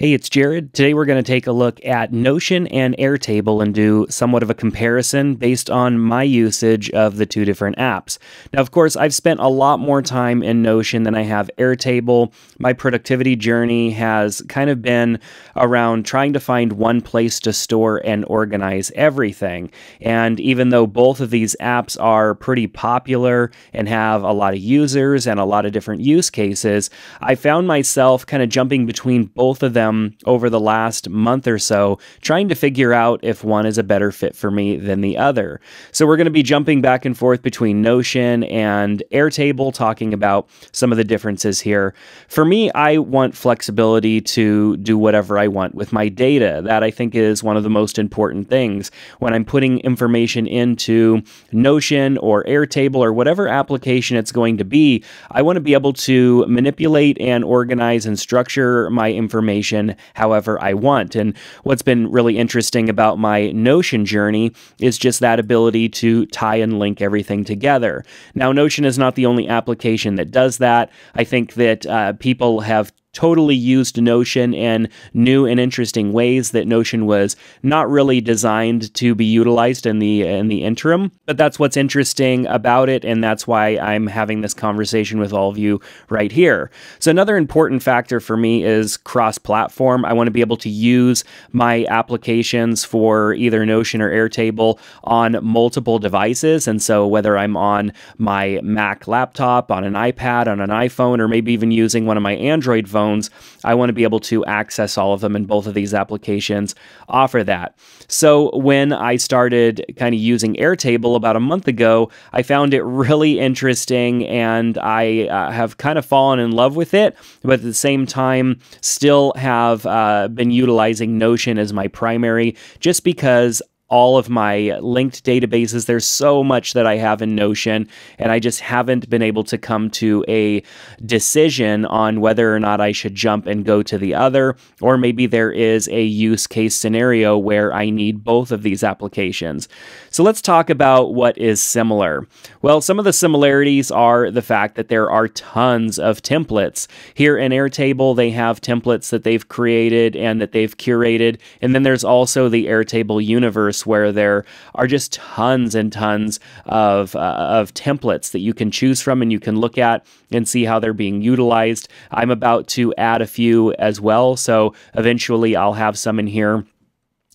Hey, it's Jared. Today we're going to take a look at Notion and Airtable and do somewhat of a comparison based on my usage of the two different apps. Now, of course, I've spent a lot more time in Notion than I have Airtable. My productivity journey has kind of been around trying to find one place to store and organize everything. And even though both of these apps are pretty popular and have a lot of users and a lot of different use cases, I found myself kind of jumping between both of them them over the last month or so, trying to figure out if one is a better fit for me than the other. So we're going to be jumping back and forth between Notion and Airtable, talking about some of the differences here. For me, I want flexibility to do whatever I want with my data. That I think is one of the most important things. When I'm putting information into Notion or Airtable or whatever application it's going to be, I want to be able to manipulate and organize and structure my information however I want. And what's been really interesting about my Notion journey is just that ability to tie and link everything together. Now, Notion is not the only application that does that. I think that uh, people have totally used Notion in new and interesting ways that Notion was not really designed to be utilized in the in the interim. But that's what's interesting about it and that's why I'm having this conversation with all of you right here. So another important factor for me is cross-platform. I want to be able to use my applications for either Notion or Airtable on multiple devices and so whether I'm on my Mac laptop, on an iPad, on an iPhone or maybe even using one of my Android phones phones. I want to be able to access all of them in both of these applications, offer that. So when I started kind of using Airtable about a month ago, I found it really interesting and I uh, have kind of fallen in love with it, but at the same time, still have uh, been utilizing Notion as my primary just because all of my linked databases. There's so much that I have in Notion, and I just haven't been able to come to a decision on whether or not I should jump and go to the other, or maybe there is a use case scenario where I need both of these applications. So let's talk about what is similar. Well, some of the similarities are the fact that there are tons of templates. Here in Airtable, they have templates that they've created and that they've curated, and then there's also the Airtable universe course where there are just tons and tons of, uh, of templates that you can choose from and you can look at and see how they're being utilized. I'm about to add a few as well, so eventually I'll have some in here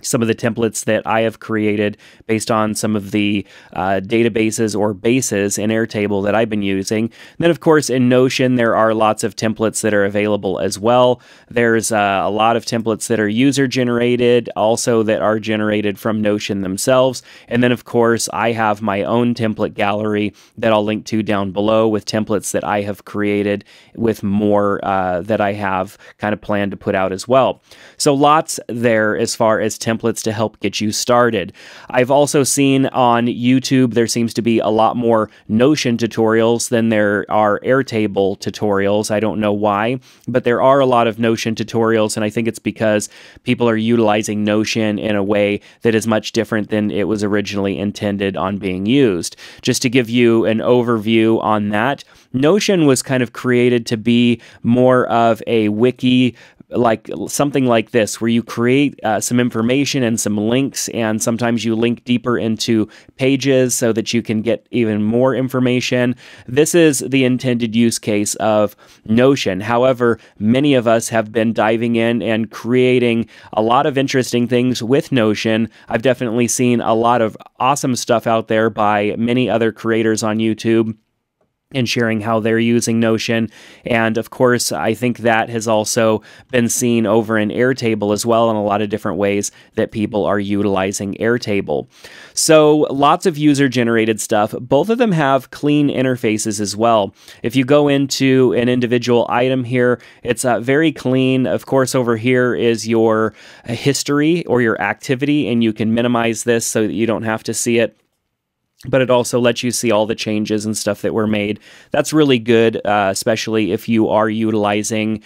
some of the templates that I have created based on some of the uh, databases or bases in Airtable that I've been using. And then, of course, in Notion, there are lots of templates that are available as well. There's uh, a lot of templates that are user generated, also that are generated from Notion themselves. And then, of course, I have my own template gallery that I'll link to down below with templates that I have created with more uh, that I have kind of planned to put out as well. So, lots there as far as templates templates to help get you started. I've also seen on YouTube there seems to be a lot more Notion tutorials than there are Airtable tutorials. I don't know why, but there are a lot of Notion tutorials, and I think it's because people are utilizing Notion in a way that is much different than it was originally intended on being used. Just to give you an overview on that, Notion was kind of created to be more of a wiki like something like this, where you create uh, some information and some links, and sometimes you link deeper into pages so that you can get even more information. This is the intended use case of Notion. However, many of us have been diving in and creating a lot of interesting things with Notion. I've definitely seen a lot of awesome stuff out there by many other creators on YouTube and sharing how they're using Notion. And of course, I think that has also been seen over in Airtable as well in a lot of different ways that people are utilizing Airtable. So lots of user generated stuff. Both of them have clean interfaces as well. If you go into an individual item here, it's uh, very clean. Of course, over here is your history or your activity, and you can minimize this so that you don't have to see it but it also lets you see all the changes and stuff that were made. That's really good, uh, especially if you are utilizing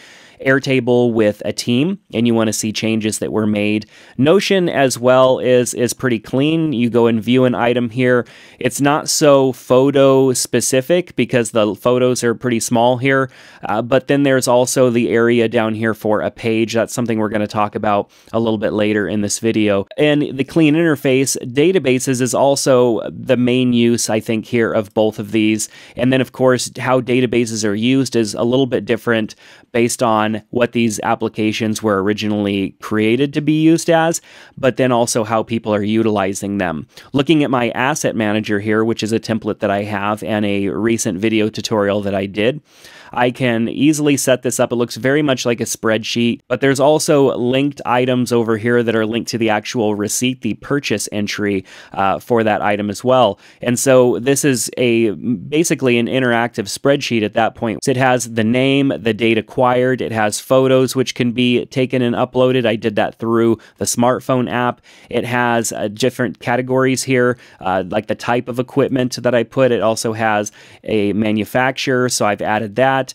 Airtable with a team and you want to see changes that were made. Notion as well is, is pretty clean. You go and view an item here. It's not so photo specific because the photos are pretty small here, uh, but then there's also the area down here for a page. That's something we're going to talk about a little bit later in this video. And the clean interface databases is also the main use, I think, here of both of these. And then, of course, how databases are used is a little bit different based on on what these applications were originally created to be used as, but then also how people are utilizing them. Looking at my asset manager here, which is a template that I have and a recent video tutorial that I did, I can easily set this up. It looks very much like a spreadsheet, but there's also linked items over here that are linked to the actual receipt, the purchase entry uh, for that item as well. And so this is a basically an interactive spreadsheet at that point. So it has the name, the date acquired, it has photos which can be taken and uploaded. I did that through the smartphone app. It has uh, different categories here, uh, like the type of equipment that I put. It also has a manufacturer, so I've added that that,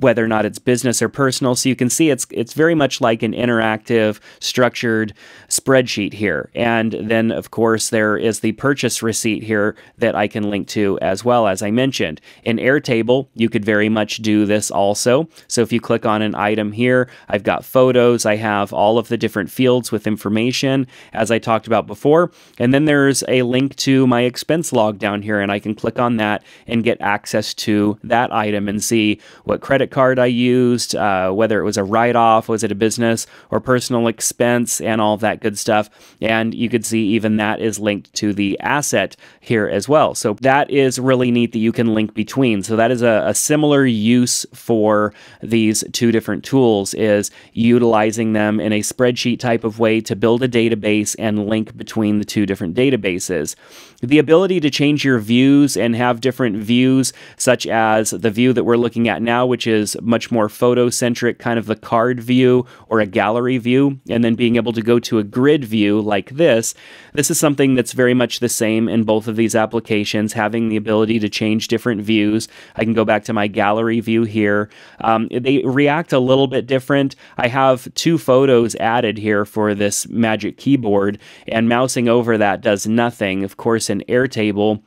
whether or not it's business or personal. So you can see it's it's very much like an interactive, structured spreadsheet here. And then of course there is the purchase receipt here that I can link to as well as I mentioned. In Airtable, you could very much do this also. So if you click on an item here, I've got photos, I have all of the different fields with information as I talked about before. And then there's a link to my expense log down here and I can click on that and get access to that item and see what credit card I used, uh, whether it was a write off, was it a business or personal expense, and all that good stuff. And you could see even that is linked to the asset here as well. So that is really neat that you can link between. So that is a, a similar use for these two different tools is utilizing them in a spreadsheet type of way to build a database and link between the two different databases. The ability to change your views and have different views, such as the view that we're looking at at now, which is much more photo centric, kind of the card view or a gallery view, and then being able to go to a grid view like this, this is something that's very much the same in both of these applications, having the ability to change different views. I can go back to my gallery view here. Um, they react a little bit different. I have two photos added here for this magic keyboard, and mousing over that does nothing. Of course, in Airtable,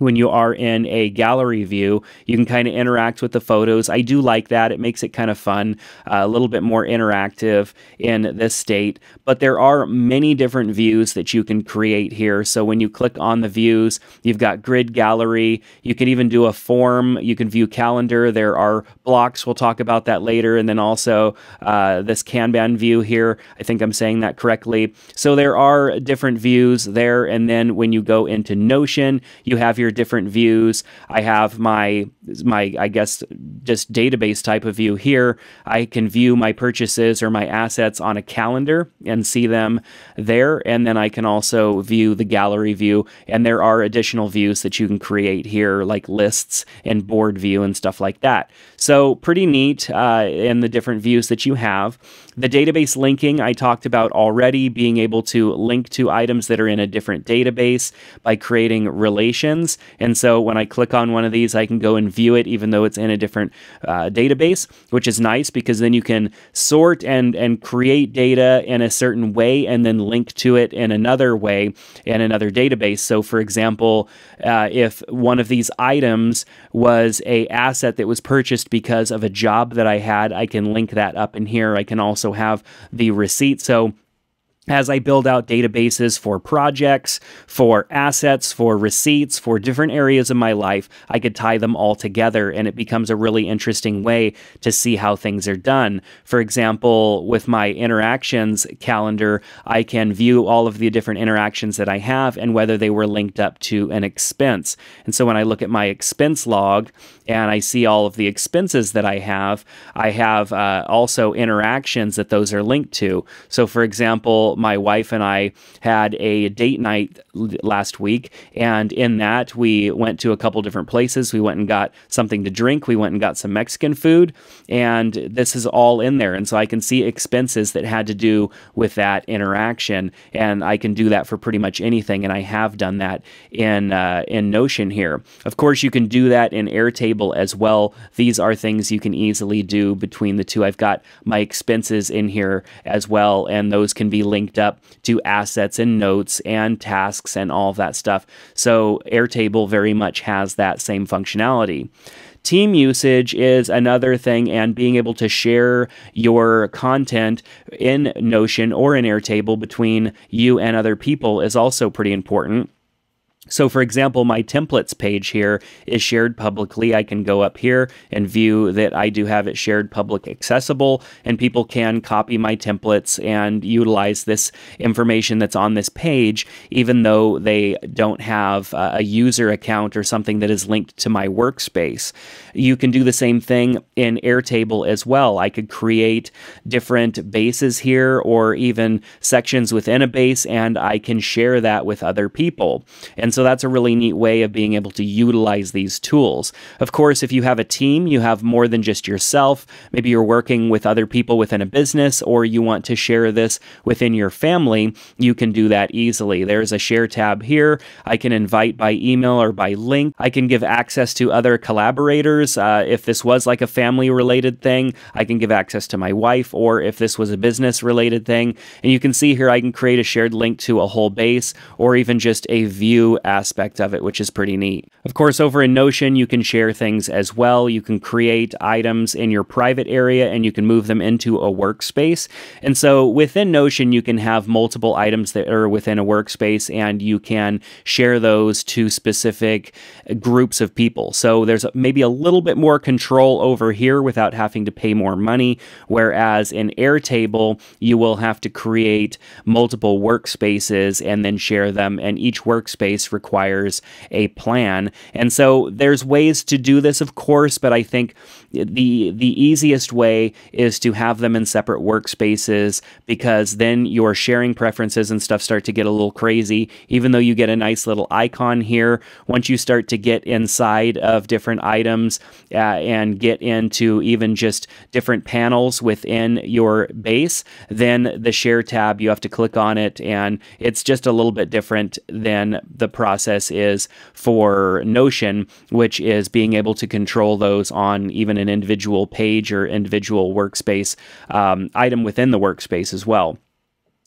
when you are in a gallery view, you can kind of interact with the photos. I do like that. It makes it kind of fun, uh, a little bit more interactive in this state. But there are many different views that you can create here. So when you click on the views, you've got grid gallery. You can even do a form. You can view calendar. There are blocks. We'll talk about that later. And then also uh, this Kanban view here. I think I'm saying that correctly. So there are different views there. And then when you go into Notion, you have your different views. I have my my I guess just database type of view here. I can view my purchases or my assets on a calendar and see them there and then I can also view the gallery view and there are additional views that you can create here like lists and board view and stuff like that. So pretty neat uh, in the different views that you have. The database linking I talked about already being able to link to items that are in a different database by creating relations. And so when I click on one of these, I can go and view it even though it's in a different uh, database, which is nice because then you can sort and, and create data in a certain way and then link to it in another way in another database. So for example, uh, if one of these items was a asset that was purchased because of a job that I had, I can link that up in here. I can also have the receipt. So as I build out databases for projects, for assets, for receipts, for different areas of my life, I could tie them all together and it becomes a really interesting way to see how things are done. For example, with my interactions calendar, I can view all of the different interactions that I have and whether they were linked up to an expense. And so when I look at my expense log and I see all of the expenses that I have, I have uh, also interactions that those are linked to. So, for example, my wife and I had a date night last week. And in that, we went to a couple different places. We went and got something to drink. We went and got some Mexican food. And this is all in there. And so I can see expenses that had to do with that interaction. And I can do that for pretty much anything. And I have done that in, uh, in Notion here. Of course, you can do that in Airtable as well. These are things you can easily do between the two. I've got my expenses in here as well. And those can be linked linked up to assets and notes and tasks and all of that stuff. So Airtable very much has that same functionality. Team usage is another thing, and being able to share your content in Notion or in Airtable between you and other people is also pretty important. So for example, my templates page here is shared publicly. I can go up here and view that I do have it shared public accessible and people can copy my templates and utilize this information that's on this page, even though they don't have a user account or something that is linked to my workspace. You can do the same thing in Airtable as well. I could create different bases here or even sections within a base and I can share that with other people. And so so that's a really neat way of being able to utilize these tools. Of course, if you have a team, you have more than just yourself. Maybe you're working with other people within a business or you want to share this within your family, you can do that easily. There's a share tab here. I can invite by email or by link. I can give access to other collaborators. Uh, if this was like a family related thing, I can give access to my wife, or if this was a business related thing. And you can see here, I can create a shared link to a whole base or even just a view aspect of it, which is pretty neat. Of course, over in Notion, you can share things as well. You can create items in your private area and you can move them into a workspace. And so within Notion, you can have multiple items that are within a workspace and you can share those to specific groups of people. So there's maybe a little bit more control over here without having to pay more money. Whereas in Airtable, you will have to create multiple workspaces and then share them. And each workspace requires a plan. And so there's ways to do this, of course, but I think the the easiest way is to have them in separate workspaces because then your sharing preferences and stuff start to get a little crazy. Even though you get a nice little icon here, once you start to get inside of different items uh, and get into even just different panels within your base, then the share tab you have to click on it, and it's just a little bit different than the process is for Notion, which is being able to control those on even an individual page or individual workspace um, item within the workspace as well.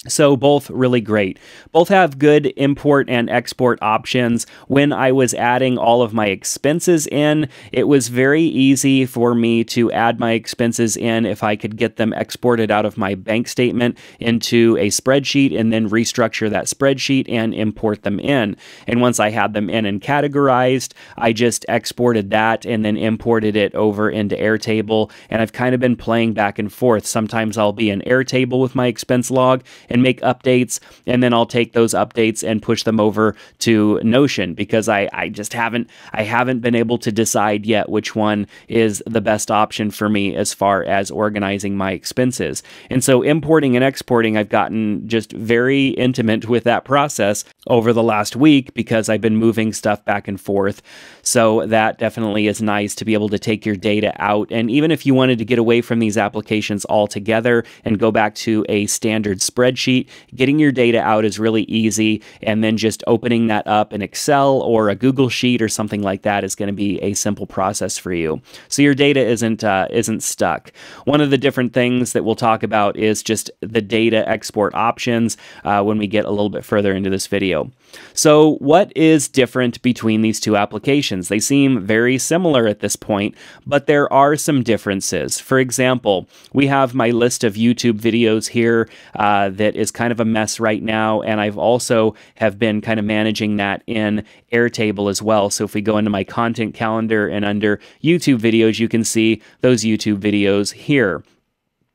So, both really great. Both have good import and export options. When I was adding all of my expenses in, it was very easy for me to add my expenses in if I could get them exported out of my bank statement into a spreadsheet and then restructure that spreadsheet and import them in. And once I had them in and categorized, I just exported that and then imported it over into Airtable. And I've kind of been playing back and forth. Sometimes I'll be in Airtable with my expense log and make updates. And then I'll take those updates and push them over to Notion because I, I just haven't I haven't been able to decide yet which one is the best option for me as far as organizing my expenses. And so importing and exporting, I've gotten just very intimate with that process over the last week because I've been moving stuff back and forth. So that definitely is nice to be able to take your data out. And even if you wanted to get away from these applications altogether and go back to a standard spreadsheet, spreadsheet, getting your data out is really easy. And then just opening that up in Excel or a Google Sheet or something like that is going to be a simple process for you. So your data isn't, uh, isn't stuck. One of the different things that we'll talk about is just the data export options uh, when we get a little bit further into this video. So, what is different between these two applications? They seem very similar at this point, but there are some differences. For example, we have my list of YouTube videos here uh, that is kind of a mess right now, and I've also have been kind of managing that in Airtable as well. So, if we go into my content calendar and under YouTube videos, you can see those YouTube videos here.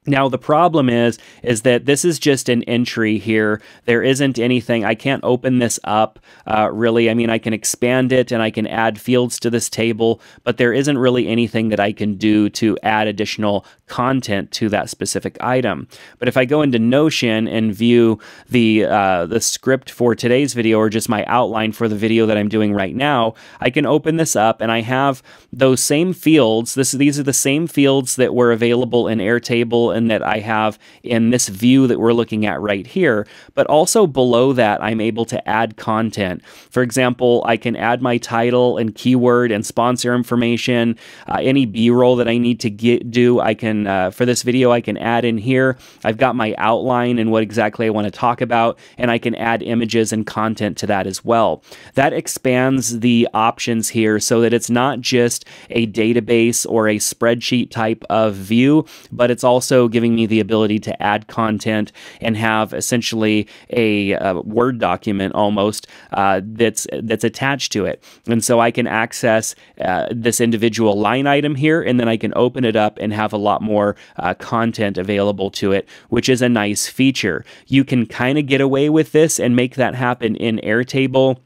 Now the problem is is that this is just an entry here. There isn't anything. I can't open this up uh, really. I mean, I can expand it and I can add fields to this table, but there isn't really anything that I can do to add additional content to that specific item. But if I go into Notion and view the uh, the script for today's video or just my outline for the video that I'm doing right now, I can open this up and I have those same fields. This these are the same fields that were available in Airtable that I have in this view that we're looking at right here, but also below that, I'm able to add content. For example, I can add my title and keyword and sponsor information, uh, any B-roll that I need to get do. I can uh, for this video, I can add in here. I've got my outline and what exactly I want to talk about, and I can add images and content to that as well. That expands the options here so that it's not just a database or a spreadsheet type of view, but it's also giving me the ability to add content and have essentially a, a uh, Word document almost uh, that's that's attached to it. And so I can access uh, this individual line item here, and then I can open it up and have a lot more uh, content available to it, which is a nice feature. You can kind of get away with this and make that happen in Airtable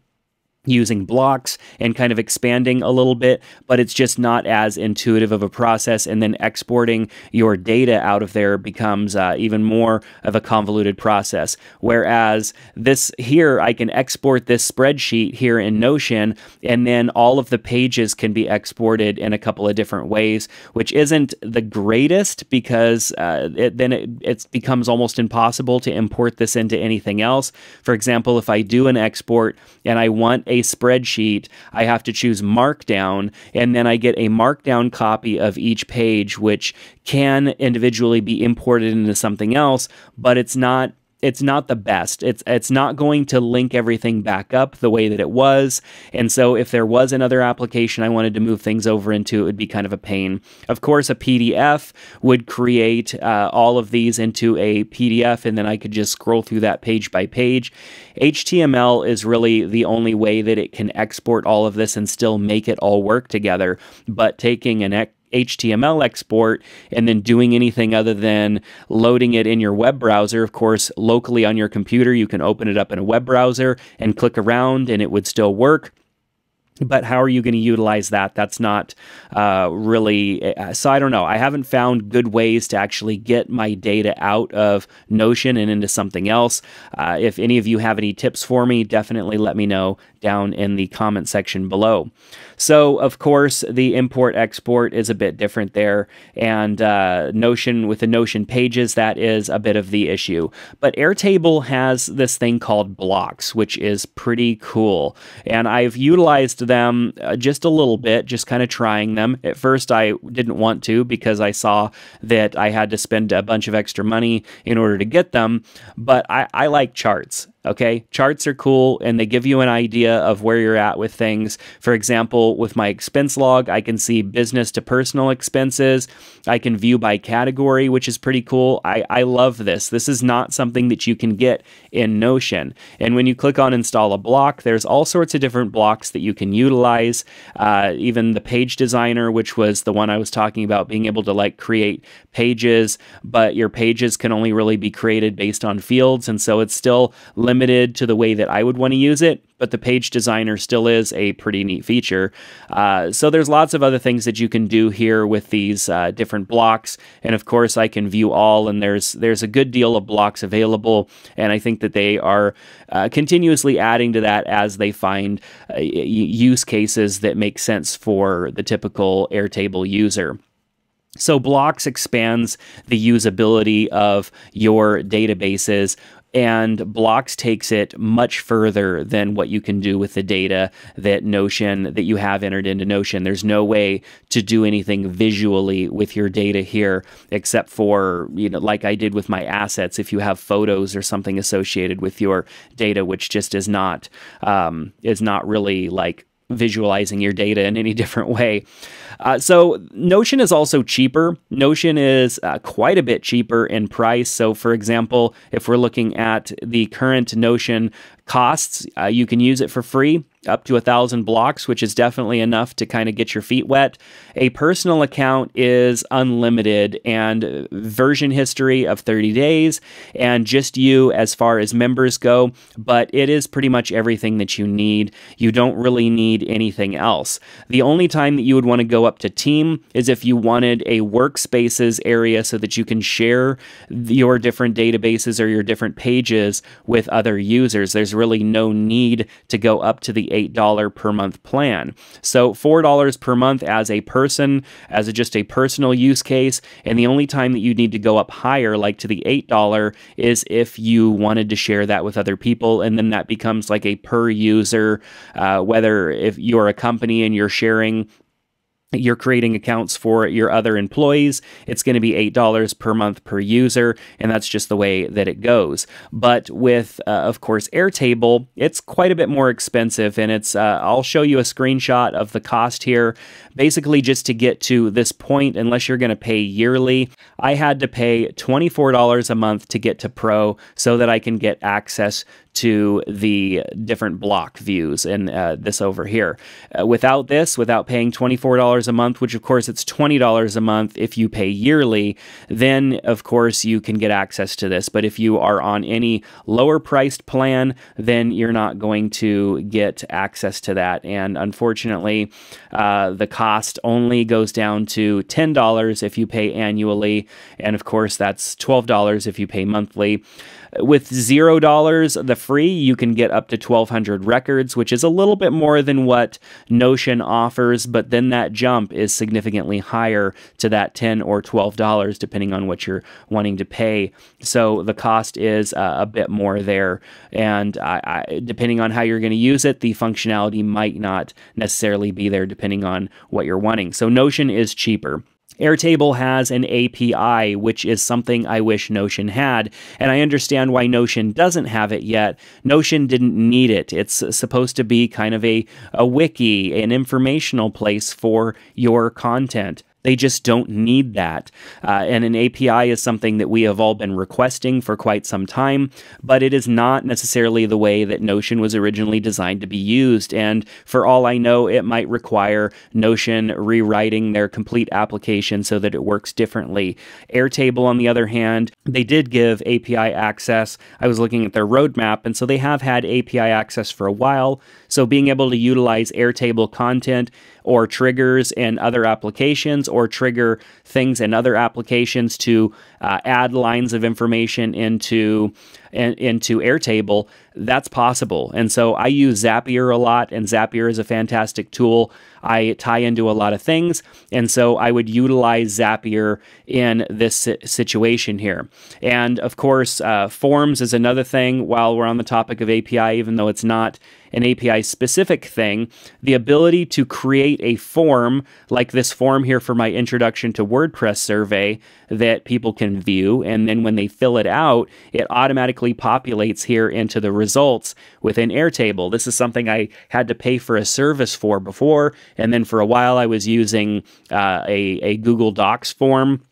using blocks and kind of expanding a little bit, but it's just not as intuitive of a process. And then exporting your data out of there becomes uh, even more of a convoluted process. Whereas this here, I can export this spreadsheet here in Notion, and then all of the pages can be exported in a couple of different ways, which isn't the greatest because uh, it, then it, it becomes almost impossible to import this into anything else. For example, if I do an export and I want a spreadsheet, I have to choose Markdown, and then I get a Markdown copy of each page, which can individually be imported into something else, but it's not it's not the best. It's it's not going to link everything back up the way that it was. And so if there was another application I wanted to move things over into, it would be kind of a pain. Of course, a PDF would create uh, all of these into a PDF, and then I could just scroll through that page by page. HTML is really the only way that it can export all of this and still make it all work together. But taking an ex- HTML export and then doing anything other than loading it in your web browser. Of course, locally on your computer, you can open it up in a web browser and click around and it would still work but how are you going to utilize that that's not uh, really uh, so i don't know i haven't found good ways to actually get my data out of notion and into something else uh, if any of you have any tips for me definitely let me know down in the comment section below. So, of course, the import export is a bit different there, and uh, Notion with the Notion pages, that is a bit of the issue. But Airtable has this thing called blocks, which is pretty cool. And I've utilized them uh, just a little bit, just kind of trying them. At first, I didn't want to because I saw that I had to spend a bunch of extra money in order to get them, but I, I like charts Okay, charts are cool and they give you an idea of where you're at with things. For example, with my expense log, I can see business to personal expenses. I can view by category, which is pretty cool. I, I love this. This is not something that you can get in Notion. And when you click on install a block, there's all sorts of different blocks that you can utilize. Uh, even the page designer, which was the one I was talking about, being able to like create pages, but your pages can only really be created based on fields. And so it's still limited limited to the way that I would want to use it, but the page designer still is a pretty neat feature. Uh, so there's lots of other things that you can do here with these uh, different blocks, and of course I can view all, and there's there's a good deal of blocks available, and I think that they are uh, continuously adding to that as they find uh, use cases that make sense for the typical Airtable user. So blocks expands the usability of your databases and Blocks takes it much further than what you can do with the data that Notion that you have entered into Notion. There's no way to do anything visually with your data here except for, you know, like I did with my assets, if you have photos or something associated with your data, which just is not um, is not really like visualizing your data in any different way. Uh, so Notion is also cheaper. Notion is uh, quite a bit cheaper in price. So for example, if we're looking at the current Notion costs, uh, you can use it for free up to a thousand blocks, which is definitely enough to kind of get your feet wet. A personal account is unlimited and uh, version history of 30 days and just you as far as members go, but it is pretty much everything that you need. You don't really need anything else. The only time that you would want to go up to team is if you wanted a workspaces area so that you can share your different databases or your different pages with other users. There's really no need to go up to the $48 per month plan. So $4 per month as a person, as a, just a personal use case, and the only time that you need to go up higher, like to the $8, is if you wanted to share that with other people, and then that becomes like a per user, uh, whether if you're a company and you're sharing you're creating accounts for your other employees. It's going to be $8 per month per user, and that's just the way that it goes. But with, uh, of course, Airtable, it's quite a bit more expensive, and it's, uh, I'll show you a screenshot of the cost here. Basically, just to get to this point, unless you're going to pay yearly, I had to pay $24 a month to get to Pro so that I can get access to the different block views and uh, this over here. Uh, without this, without paying $24 a month, which of course it's $20 a month if you pay yearly, then of course you can get access to this. But if you are on any lower priced plan, then you're not going to get access to that. And unfortunately, uh, the cost only goes down to $10 if you pay annually. And of course, that's $12 if you pay monthly. With zero dollars, the free, you can get up to 1,200 records, which is a little bit more than what Notion offers, but then that jump is significantly higher to that 10 or 12 dollars, depending on what you're wanting to pay. So the cost is uh, a bit more there, and I, I, depending on how you're going to use it, the functionality might not necessarily be there, depending on what you're wanting. So Notion is cheaper. Airtable has an API, which is something I wish Notion had, and I understand why Notion doesn't have it yet. Notion didn't need it. It's supposed to be kind of a, a wiki, an informational place for your content. They just don't need that. Uh, and an API is something that we have all been requesting for quite some time, but it is not necessarily the way that Notion was originally designed to be used. And for all I know, it might require Notion rewriting their complete application so that it works differently. Airtable, on the other hand, they did give API access. I was looking at their roadmap, and so they have had API access for a while. So being able to utilize Airtable content or triggers in other applications or trigger things in other applications to uh, add lines of information into into Airtable, that's possible. And so I use Zapier a lot, and Zapier is a fantastic tool I tie into a lot of things. And so I would utilize Zapier in this situation here. And of course, uh, forms is another thing while we're on the topic of API, even though it's not an API specific thing, the ability to create a form like this form here for my introduction to WordPress survey that people can view. And then when they fill it out, it automatically populates here into the results within Airtable. This is something I had to pay for a service for before. And then for a while, I was using uh, a, a Google Docs form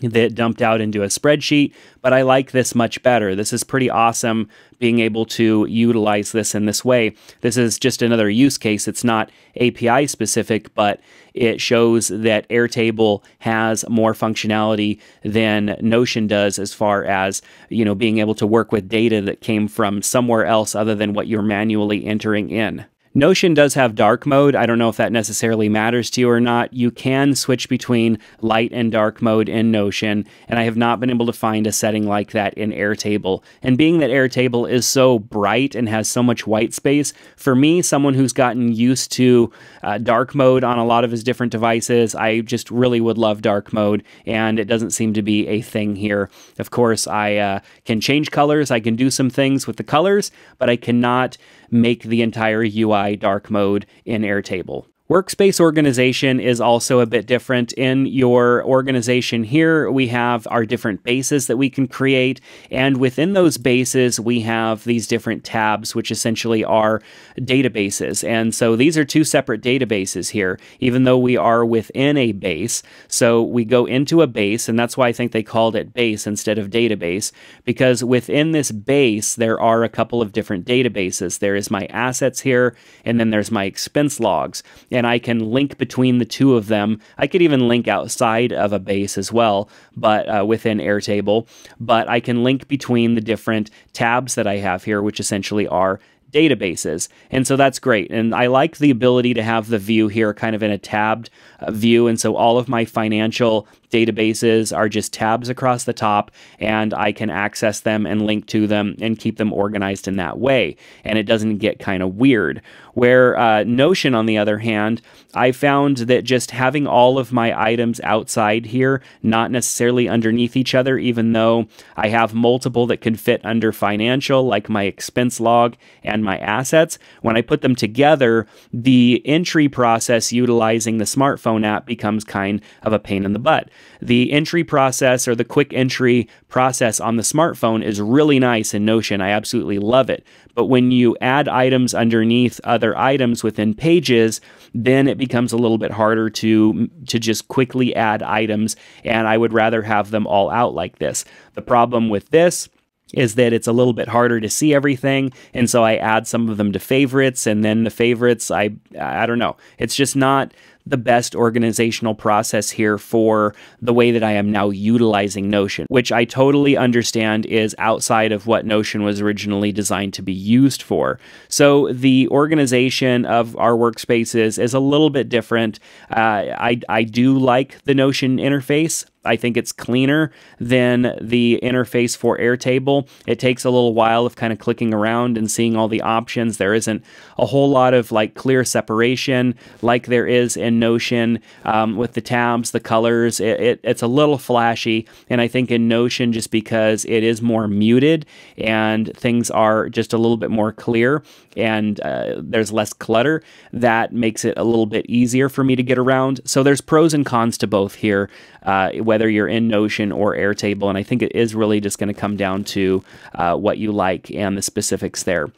that dumped out into a spreadsheet, but I like this much better. This is pretty awesome being able to utilize this in this way. This is just another use case. It's not API specific, but it shows that Airtable has more functionality than Notion does as far as, you know, being able to work with data that came from somewhere else other than what you're manually entering in. Notion does have dark mode. I don't know if that necessarily matters to you or not. You can switch between light and dark mode in Notion, and I have not been able to find a setting like that in Airtable. And being that Airtable is so bright and has so much white space, for me, someone who's gotten used to uh, dark mode on a lot of his different devices, I just really would love dark mode, and it doesn't seem to be a thing here. Of course, I uh, can change colors, I can do some things with the colors, but I cannot make the entire UI dark mode in Airtable. Workspace organization is also a bit different. In your organization here, we have our different bases that we can create. And within those bases, we have these different tabs, which essentially are databases. And so these are two separate databases here, even though we are within a base. So we go into a base, and that's why I think they called it base instead of database, because within this base, there are a couple of different databases. There is my assets here, and then there's my expense logs. And and I can link between the two of them. I could even link outside of a base as well, but uh, within Airtable, but I can link between the different tabs that I have here, which essentially are databases. And so that's great. And I like the ability to have the view here kind of in a tabbed uh, view. And so all of my financial databases are just tabs across the top, and I can access them and link to them and keep them organized in that way. And it doesn't get kind of weird. Where uh, Notion, on the other hand, I found that just having all of my items outside here, not necessarily underneath each other, even though I have multiple that can fit under financial, like my expense log and my assets, when I put them together, the entry process utilizing the smartphone phone app becomes kind of a pain in the butt. The entry process or the quick entry process on the smartphone is really nice in Notion. I absolutely love it. But when you add items underneath other items within pages, then it becomes a little bit harder to to just quickly add items and I would rather have them all out like this. The problem with this is that it's a little bit harder to see everything and so I add some of them to favorites and then the favorites I I don't know. It's just not the best organizational process here for the way that I am now utilizing Notion, which I totally understand is outside of what Notion was originally designed to be used for. So the organization of our workspaces is a little bit different. Uh, I, I do like the Notion interface. I think it's cleaner than the interface for Airtable. It takes a little while of kind of clicking around and seeing all the options. There isn't a whole lot of like clear separation like there is in Notion um, with the tabs, the colors. It, it, it's a little flashy. And I think in Notion, just because it is more muted and things are just a little bit more clear and uh, there's less clutter, that makes it a little bit easier for me to get around. So there's pros and cons to both here, uh, whether whether you're in Notion or Airtable. And I think it is really just going to come down to uh, what you like and the specifics there.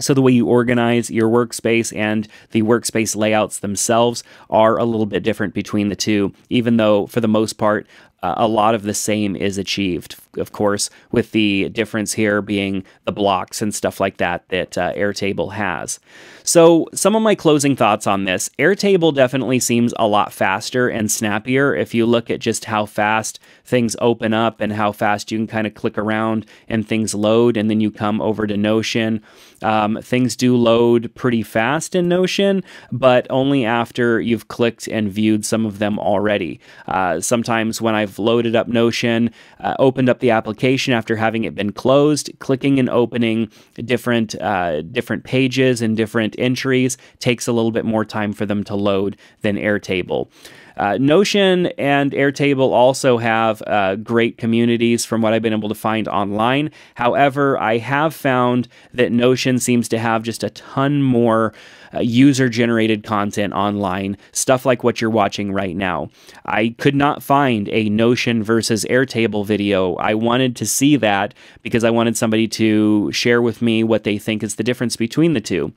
So, the way you organize your workspace and the workspace layouts themselves are a little bit different between the two, even though for the most part, uh, a lot of the same is achieved, of course, with the difference here being the blocks and stuff like that that uh, Airtable has. So, some of my closing thoughts on this Airtable definitely seems a lot faster and snappier if you look at just how fast things open up and how fast you can kind of click around and things load, and then you come over to Notion. Um, things do load pretty fast in Notion, but only after you've clicked and viewed some of them already. Uh, sometimes when I've loaded up Notion, uh, opened up the application after having it been closed, clicking and opening different uh, different pages and different entries takes a little bit more time for them to load than Airtable. Uh, Notion and Airtable also have uh, great communities from what I've been able to find online. However, I have found that Notion seems to have just a ton more uh, user generated content online, stuff like what you're watching right now. I could not find a Notion versus Airtable video. I wanted to see that because I wanted somebody to share with me what they think is the difference between the two.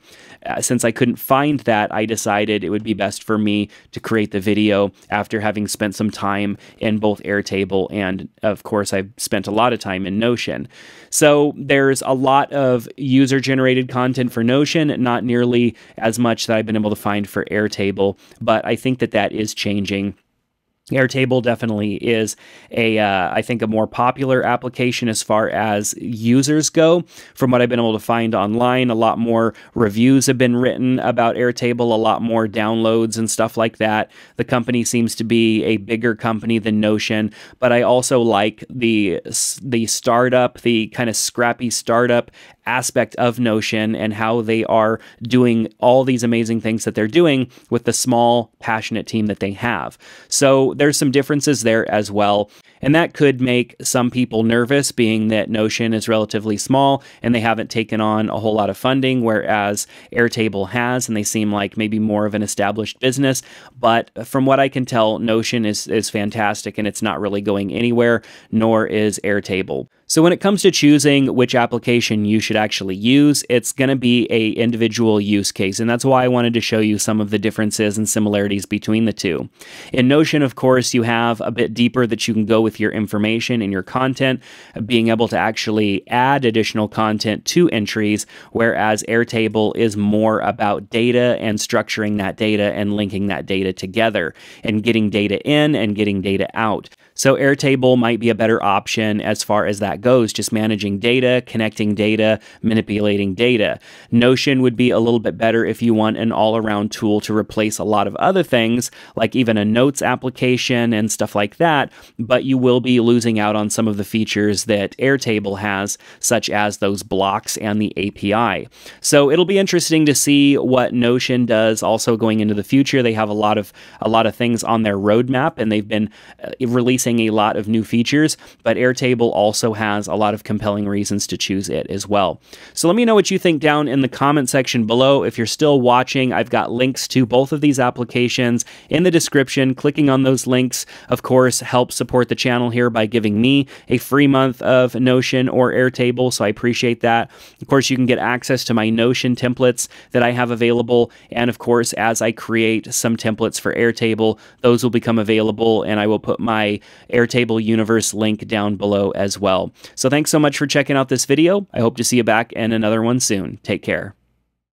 Uh, since I couldn't find that, I decided it would be best for me to create the video after having spent some time in both Airtable and, of course, I've spent a lot of time in Notion. So there's a lot of user generated content for Notion, not nearly as as much that I've been able to find for Airtable, but I think that that is changing. Airtable definitely is a, uh, I think, a more popular application as far as users go. From what I've been able to find online, a lot more reviews have been written about Airtable, a lot more downloads and stuff like that. The company seems to be a bigger company than Notion, but I also like the the startup, the kind of scrappy startup aspect of Notion and how they are doing all these amazing things that they're doing with the small, passionate team that they have. So there's some differences there as well. And that could make some people nervous, being that Notion is relatively small and they haven't taken on a whole lot of funding, whereas Airtable has, and they seem like maybe more of an established business. But from what I can tell, Notion is, is fantastic and it's not really going anywhere, nor is Airtable. So when it comes to choosing which application you should actually use, it's going to be a individual use case. And that's why I wanted to show you some of the differences and similarities between the two. In Notion, of course, you have a bit deeper that you can go with your information and your content, being able to actually add additional content to entries, whereas Airtable is more about data and structuring that data and linking that data together and getting data in and getting data out. So Airtable might be a better option as far as that goes, just managing data, connecting data, manipulating data. Notion would be a little bit better if you want an all around tool to replace a lot of other things, like even a notes application and stuff like that, but you will be losing out on some of the features that Airtable has, such as those blocks and the API. So it'll be interesting to see what Notion does also going into the future. They have a lot of a lot of things on their roadmap and they've been uh, releasing missing a lot of new features, but Airtable also has a lot of compelling reasons to choose it as well. So let me know what you think down in the comment section below. If you're still watching, I've got links to both of these applications in the description. Clicking on those links, of course, helps support the channel here by giving me a free month of Notion or Airtable, so I appreciate that. Of course, you can get access to my Notion templates that I have available, and of course, as I create some templates for Airtable, those will become available, and I will put my Airtable Universe link down below as well. So thanks so much for checking out this video. I hope to see you back in another one soon. Take care.